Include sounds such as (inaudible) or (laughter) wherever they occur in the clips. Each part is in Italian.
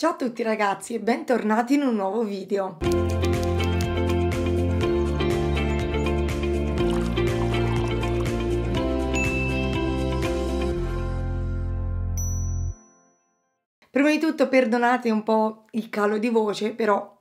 Ciao a tutti ragazzi e bentornati in un nuovo video. Prima di tutto perdonate un po' il calo di voce, però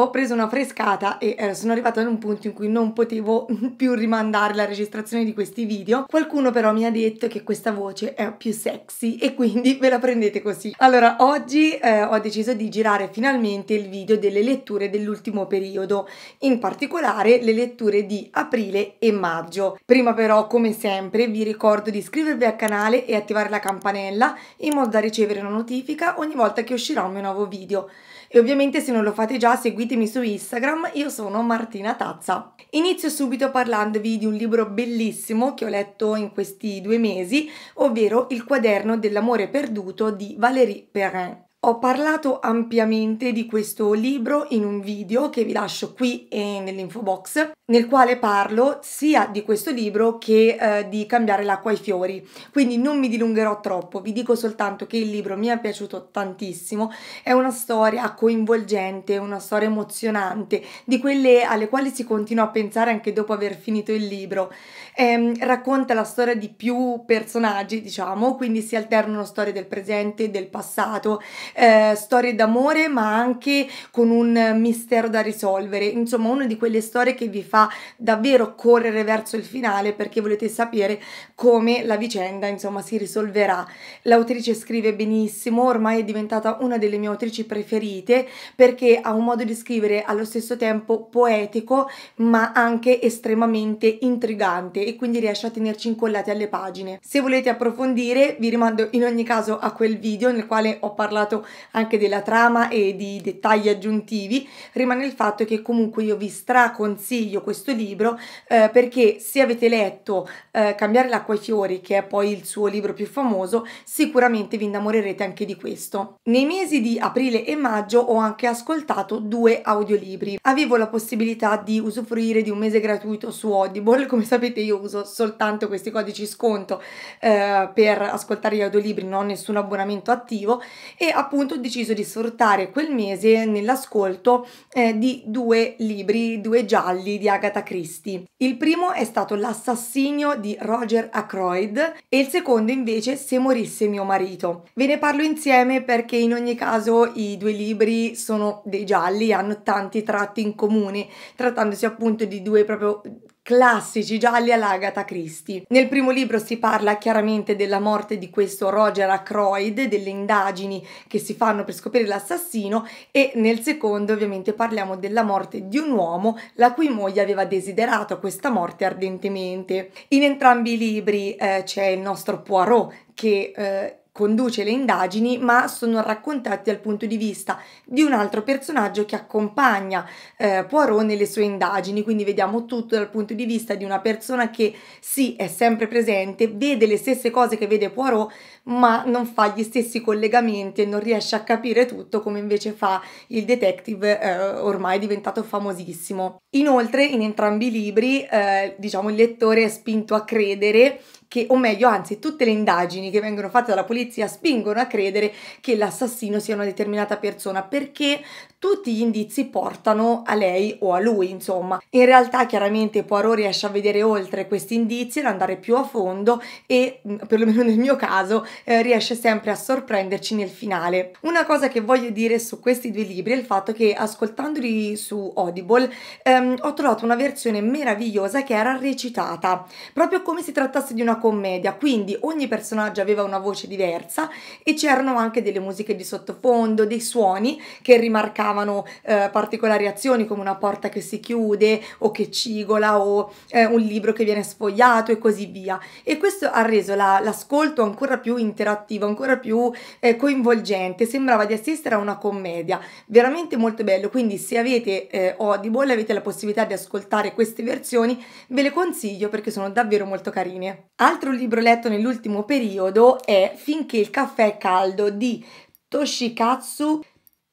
ho preso una frescata e eh, sono arrivata ad un punto in cui non potevo (laughs) più rimandare la registrazione di questi video. Qualcuno però mi ha detto che questa voce è più sexy e quindi (laughs) ve la prendete così. Allora, oggi eh, ho deciso di girare finalmente il video delle letture dell'ultimo periodo, in particolare le letture di aprile e maggio. Prima però, come sempre, vi ricordo di iscrivervi al canale e attivare la campanella in modo da ricevere una notifica ogni volta che uscirà un mio nuovo video. E ovviamente se non lo fate già seguitemi su Instagram, io sono Martina Tazza. Inizio subito parlandovi di un libro bellissimo che ho letto in questi due mesi, ovvero Il quaderno dell'amore perduto di Valérie Perrin. Ho parlato ampiamente di questo libro in un video che vi lascio qui e nell'info box nel quale parlo sia di questo libro che eh, di Cambiare l'acqua ai fiori. Quindi non mi dilungherò troppo, vi dico soltanto che il libro mi è piaciuto tantissimo, è una storia coinvolgente, una storia emozionante, di quelle alle quali si continua a pensare anche dopo aver finito il libro. Eh, racconta la storia di più personaggi, diciamo, quindi si alternano storie del presente, del passato, eh, storie d'amore, ma anche con un mistero da risolvere. Insomma, una di quelle storie che vi fa fa davvero correre verso il finale perché volete sapere come la vicenda insomma si risolverà. L'autrice scrive benissimo, ormai è diventata una delle mie autrici preferite perché ha un modo di scrivere allo stesso tempo poetico ma anche estremamente intrigante e quindi riesce a tenerci incollati alle pagine. Se volete approfondire vi rimando in ogni caso a quel video nel quale ho parlato anche della trama e di dettagli aggiuntivi, rimane il fatto che comunque io vi straconsiglio questo libro eh, perché se avete letto eh, Cambiare l'acqua ai fiori, che è poi il suo libro più famoso, sicuramente vi innamorerete anche di questo. Nei mesi di aprile e maggio ho anche ascoltato due audiolibri. Avevo la possibilità di usufruire di un mese gratuito su Audible, come sapete io uso soltanto questi codici sconto eh, per ascoltare gli audiolibri, non ho nessun abbonamento attivo e appunto ho deciso di sfruttare quel mese nell'ascolto eh, di due libri, due gialli di Agatha Agatha Christie. Il primo è stato l'assassinio di Roger Ackroyd e il secondo invece Se morisse mio marito. Ve ne parlo insieme perché in ogni caso i due libri sono dei gialli, e hanno tanti tratti in comune, trattandosi appunto di due proprio classici gialli all'Agatha Christie. Nel primo libro si parla chiaramente della morte di questo Roger Ackroyd, delle indagini che si fanno per scoprire l'assassino e nel secondo ovviamente parliamo della morte di un uomo la cui moglie aveva desiderato questa morte ardentemente. In entrambi i libri eh, c'è il nostro Poirot che eh, conduce le indagini, ma sono raccontati dal punto di vista di un altro personaggio che accompagna eh, Poirot nelle sue indagini, quindi vediamo tutto dal punto di vista di una persona che sì, è sempre presente, vede le stesse cose che vede Poirot, ma non fa gli stessi collegamenti e non riesce a capire tutto come invece fa il detective eh, ormai diventato famosissimo. Inoltre in entrambi i libri eh, diciamo il lettore è spinto a credere che, o meglio, anzi, tutte le indagini che vengono fatte dalla polizia spingono a credere che l'assassino sia una determinata persona perché tutti gli indizi portano a lei o a lui, insomma. In realtà, chiaramente, Poirot riesce a vedere oltre questi indizi ad andare più a fondo e, mm, perlomeno nel mio caso, eh, riesce sempre a sorprenderci nel finale. Una cosa che voglio dire su questi due libri è il fatto che, ascoltandoli su Audible, ehm, ho trovato una versione meravigliosa che era recitata, proprio come se trattasse di una commedia, quindi ogni personaggio aveva una voce diversa e c'erano anche delle musiche di sottofondo, dei suoni che rimarcavano eh, particolari azioni come una porta che si chiude o che cigola o eh, un libro che viene sfogliato e così via. E questo ha reso la, l'ascolto ancora più interattivo, ancora più eh, coinvolgente, sembrava di assistere a una commedia, veramente molto bello, quindi se avete eh, Audible avete la possibilità di ascoltare queste versioni, ve le consiglio perché sono davvero molto carine. L'altro libro letto nell'ultimo periodo è Finché il caffè è caldo di Toshikatsu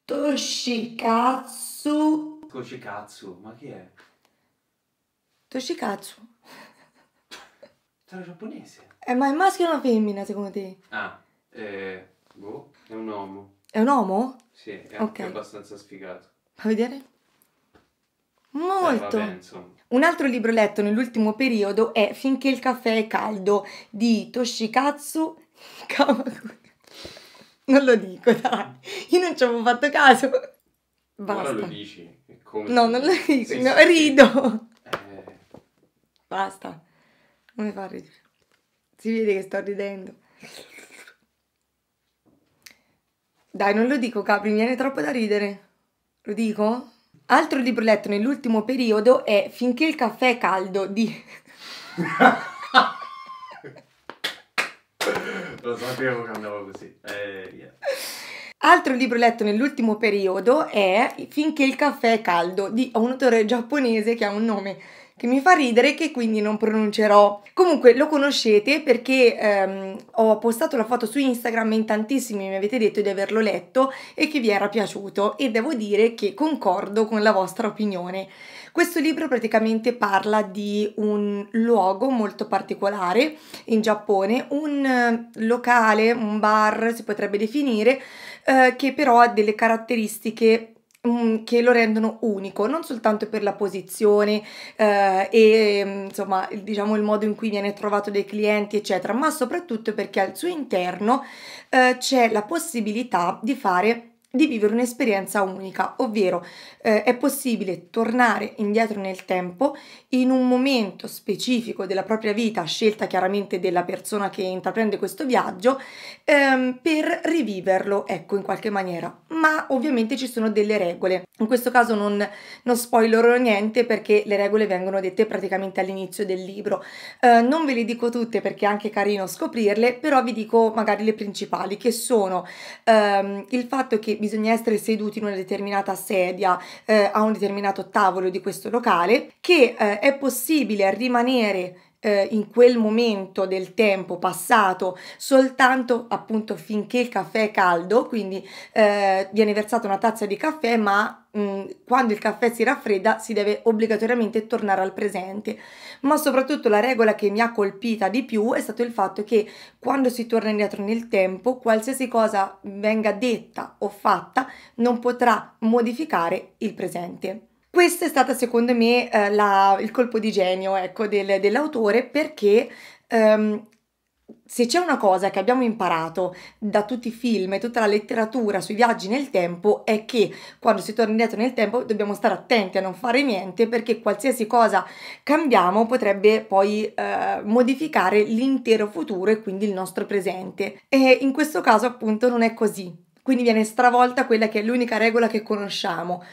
Toshikatsu Toshikatsu, ma chi è? Toshikatsu. (laughs) Sarà giapponese. Eh, ma è maschio o una femmina secondo te? Ah, eh, boh, è un uomo. È un uomo? Sì, è okay. abbastanza sfigato. Fa vedere? Molto. Eh, un altro libro letto nell'ultimo periodo è Finché il caffè è caldo di Toshikatsu Kamakura. Non lo dico, dai. Io non ci avevo fatto caso. Basta. Ora lo dici. Come... No, non lo dico. no, Rido. Eh. Basta. Non mi fa ridere. Si vede che sto ridendo. Dai, non lo dico, Capri, mi viene troppo da ridere. Lo dico? Altro libro letto nell'ultimo periodo è Finché il caffè è caldo di... (laughs) Lo sapevo che andava così. Eh, yeah. Altro libro letto nell'ultimo periodo è Finché il caffè è caldo di un autore giapponese che ha un nome che mi fa ridere che quindi non pronuncerò. Comunque lo conoscete perché ehm, ho postato la foto su Instagram e in tantissimi mi avete detto di averlo letto e che vi era piaciuto e devo dire che concordo con la vostra opinione. Questo libro praticamente parla di un luogo molto particolare in Giappone, un eh, locale, un bar si potrebbe definire, eh, che però ha delle caratteristiche mm, che lo rendono unico, non soltanto per la posizione eh, e mm, insomma diciamo il modo in cui viene trovato dai clienti eccetera, ma soprattutto perché al suo interno eh, c'è la possibilità di fare di vivere un'esperienza unica, ovvero eh, è possibile tornare indietro nel tempo in un momento specifico della propria vita, scelta chiaramente della persona che intraprende questo viaggio, ehm, per riviverlo, ecco, in qualche maniera. Ma ovviamente ci sono delle regole. In questo caso non, non spoilerò niente perché le regole vengono dette praticamente all'inizio del libro. Eh, non ve le dico tutte perché è anche carino scoprirle, però vi dico magari le principali, che sono ehm, il fatto che bisogna essere seduti in una determinata sedia eh, a un determinato tavolo di questo locale, che eh, è possibile rimanere eh, in quel momento del tempo passato soltanto appunto finché il caffè è caldo, quindi eh, viene versata una tazza di caffè, ma mh, mm, quando il caffè si raffredda si deve obbligatoriamente tornare al presente. Ma soprattutto la regola che mi ha colpita di più è stato il fatto che quando si torna indietro nel tempo, qualsiasi cosa venga detta o fatta non potrà modificare il presente. Questo è stato secondo me eh, la, il colpo di genio ecco, del, dell'autore perché ehm, se c'è una cosa che abbiamo imparato da tutti i film e tutta la letteratura sui viaggi nel tempo è che quando si torna indietro nel tempo dobbiamo stare attenti a non fare niente perché qualsiasi cosa cambiamo potrebbe poi eh, modificare l'intero futuro e quindi il nostro presente. E in questo caso appunto non è così. Quindi viene stravolta quella che è l'unica regola che conosciamo.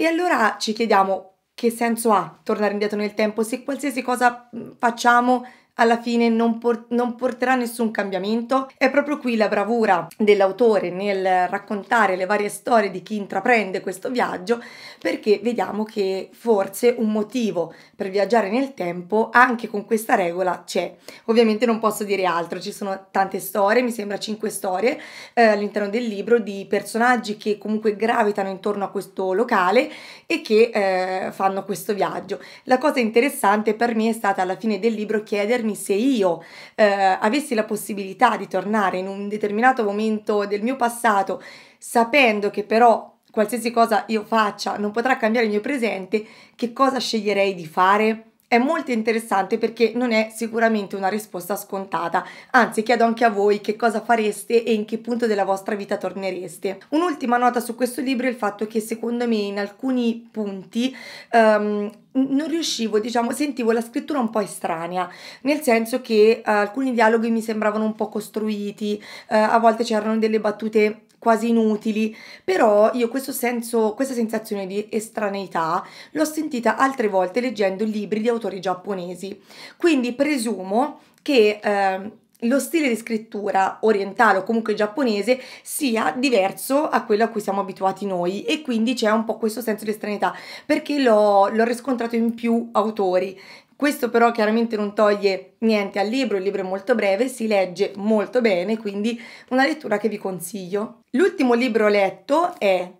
E allora ci chiediamo che senso ha tornare indietro nel tempo se qualsiasi cosa facciamo alla fine non, por non porterà nessun cambiamento. È proprio qui la bravura dell'autore nel raccontare le varie storie di chi intraprende questo viaggio, perché vediamo che forse un motivo per viaggiare nel tempo anche con questa regola c'è. Ovviamente non posso dire altro, ci sono tante storie, mi sembra 5 storie eh, all'interno del libro di personaggi che comunque gravitano intorno a questo locale e che eh, fanno questo viaggio. La cosa interessante per me è stata alla fine del libro chiedermi giorni se io eh, avessi la possibilità di tornare in un determinato momento del mio passato, sapendo che però qualsiasi cosa io faccia non potrà cambiare il mio presente, che cosa sceglierei di fare? è molto interessante perché non è sicuramente una risposta scontata, anzi chiedo anche a voi che cosa fareste e in che punto della vostra vita tornereste. Un'ultima nota su questo libro è il fatto che secondo me in alcuni punti um, non riuscivo, diciamo, sentivo la scrittura un po' estranea, nel senso che uh, alcuni dialoghi mi sembravano un po' costruiti, uh, a volte c'erano delle battute quasi inutili, però io questo senso, questa sensazione di estraneità l'ho sentita altre volte leggendo libri di autori giapponesi. Quindi presumo che eh, lo stile di scrittura orientale o comunque giapponese sia diverso a quello a cui siamo abituati noi e quindi c'è un po' questo senso di estraneità perché l'ho, l'ho riscontrato in più autori questo però chiaramente non toglie niente al libro, il libro è molto breve, si legge molto bene, quindi una lettura che vi consiglio. L'ultimo libro letto è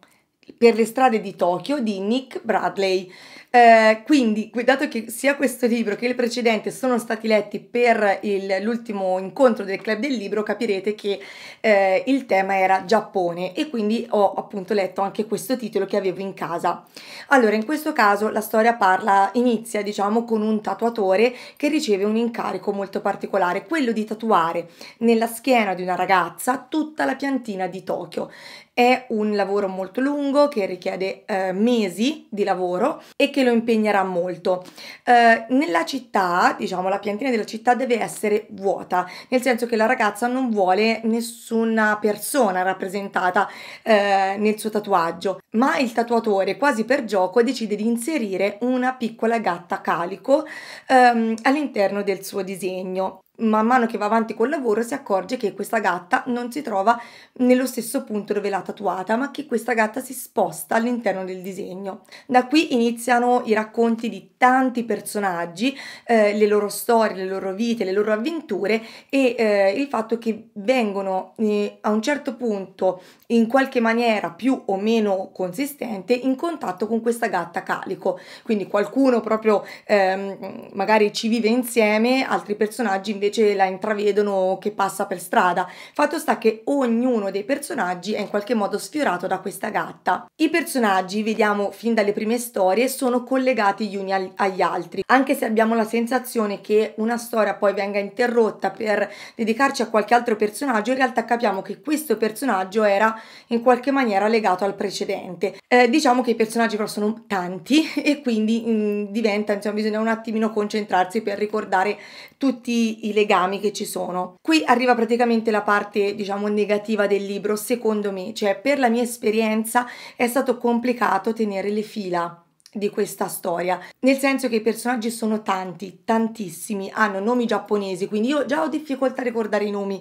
Per le strade di Tokyo di Nick Bradley. Eh, quindi, dato che sia questo libro che il precedente sono stati letti per il, l'ultimo incontro del Club del Libro, capirete che eh, il tema era Giappone e quindi ho appunto letto anche questo titolo che avevo in casa. Allora, in questo caso la storia parla, inizia diciamo con un tatuatore che riceve un incarico molto particolare, quello di tatuare nella schiena di una ragazza tutta la piantina di Tokyo. È un lavoro molto lungo che richiede eh, mesi di lavoro e che lo impegnerà molto. Eh, nella città, diciamo, la piantina della città deve essere vuota, nel senso che la ragazza non vuole nessuna persona rappresentata eh, nel suo tatuaggio, ma il tatuatore quasi per gioco decide di inserire una piccola gatta calico ehm, all'interno del suo disegno man mano che va avanti col lavoro si accorge che questa gatta non si trova nello stesso punto dove l'ha tatuata, ma che questa gatta si sposta all'interno del disegno. Da qui iniziano i racconti di tanti personaggi, eh, le loro storie, le loro vite, le loro avventure e eh, il fatto che vengono eh, a un certo punto in qualche maniera più o meno consistente in contatto con questa gatta calico. Quindi qualcuno proprio ehm, magari ci vive insieme, altri personaggi invece invece la intravedono che passa per strada. Fatto sta che ognuno dei personaggi è in qualche modo sfiorato da questa gatta. I personaggi, vediamo fin dalle prime storie, sono collegati gli uni agli altri, anche se abbiamo la sensazione che una storia poi venga interrotta per dedicarci a qualche altro personaggio, in realtà capiamo che questo personaggio era in qualche maniera legato al precedente. Eh, diciamo che i personaggi però sono tanti (laughs) e quindi mh, mm, diventa, insomma, bisogna un attimino concentrarsi per ricordare tutti i legami che ci sono. Qui arriva praticamente la parte, diciamo, negativa del libro, secondo me, cioè per la mia esperienza è stato complicato tenere le fila di questa storia, nel senso che i personaggi sono tanti, tantissimi, hanno nomi giapponesi, quindi io già ho difficoltà a ricordare i nomi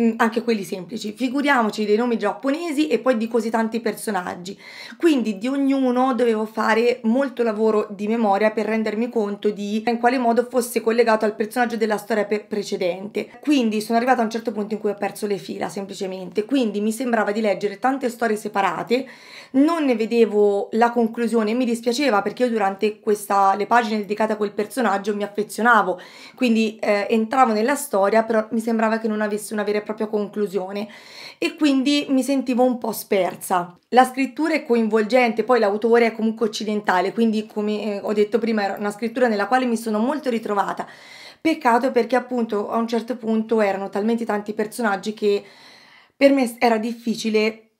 Mm, anche quelli semplici, figuriamoci dei nomi giapponesi e poi di così tanti personaggi. Quindi di ognuno dovevo fare molto lavoro di memoria per rendermi conto di in quale modo fosse collegato al personaggio della storia pre precedente. Quindi sono arrivata a un certo punto in cui ho perso le fila semplicemente, quindi mi sembrava di leggere tante storie separate, non ne vedevo la conclusione, e mi dispiaceva perché io durante questa, le pagine dedicate a quel personaggio mi affezionavo, quindi eh, entravo nella storia, però mi sembrava che non avesse una vera e e propria conclusione e quindi mi sentivo un po' spersa. La scrittura è coinvolgente, poi l'autore è comunque occidentale, quindi come eh, ho detto prima era una scrittura nella quale mi sono molto ritrovata. Peccato perché appunto a un certo punto erano talmente tanti personaggi che per me era difficile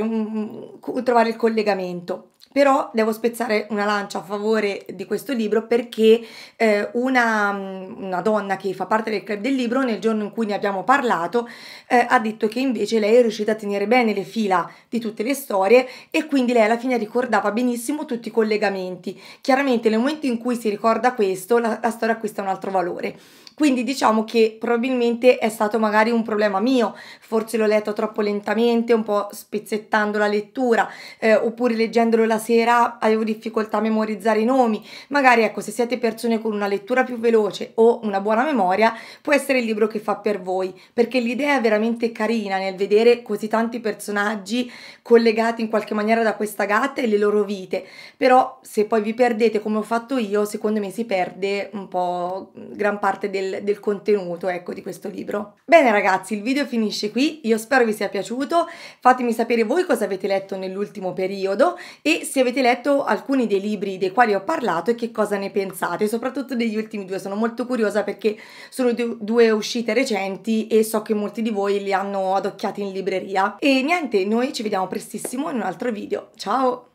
un, trovare il collegamento però devo spezzare una lancia a favore di questo libro perché eh, una, mm, una, donna che fa parte del club del libro nel giorno in cui ne abbiamo parlato eh, ha detto che invece lei è riuscita a tenere bene le fila di tutte le storie e quindi lei alla fine ricordava benissimo tutti i collegamenti. Chiaramente nel momento in cui si ricorda questo la, la storia acquista un altro valore. Quindi diciamo che probabilmente è stato magari un problema mio, forse l'ho letto troppo lentamente, un po' spezzettando la lettura, eh, oppure leggendolo la sera avevo difficoltà a memorizzare i nomi. Magari ecco, se siete persone con una lettura più veloce o una buona memoria, può essere il libro che fa per voi, perché l'idea è veramente carina nel vedere così tanti personaggi collegati in qualche maniera da questa gatta e le loro vite. Però se poi vi perdete come ho fatto io, secondo me si perde un po' gran parte del del, del contenuto ecco, di questo libro. Bene ragazzi, il video finisce qui, io spero vi sia piaciuto, fatemi sapere voi cosa avete letto nell'ultimo periodo e se avete letto alcuni dei libri dei quali ho parlato e che cosa ne pensate, soprattutto degli ultimi due, sono molto curiosa perché sono due uscite recenti e so che molti di voi li hanno adocchiati in libreria. E niente, noi ci vediamo prestissimo in un altro video, ciao!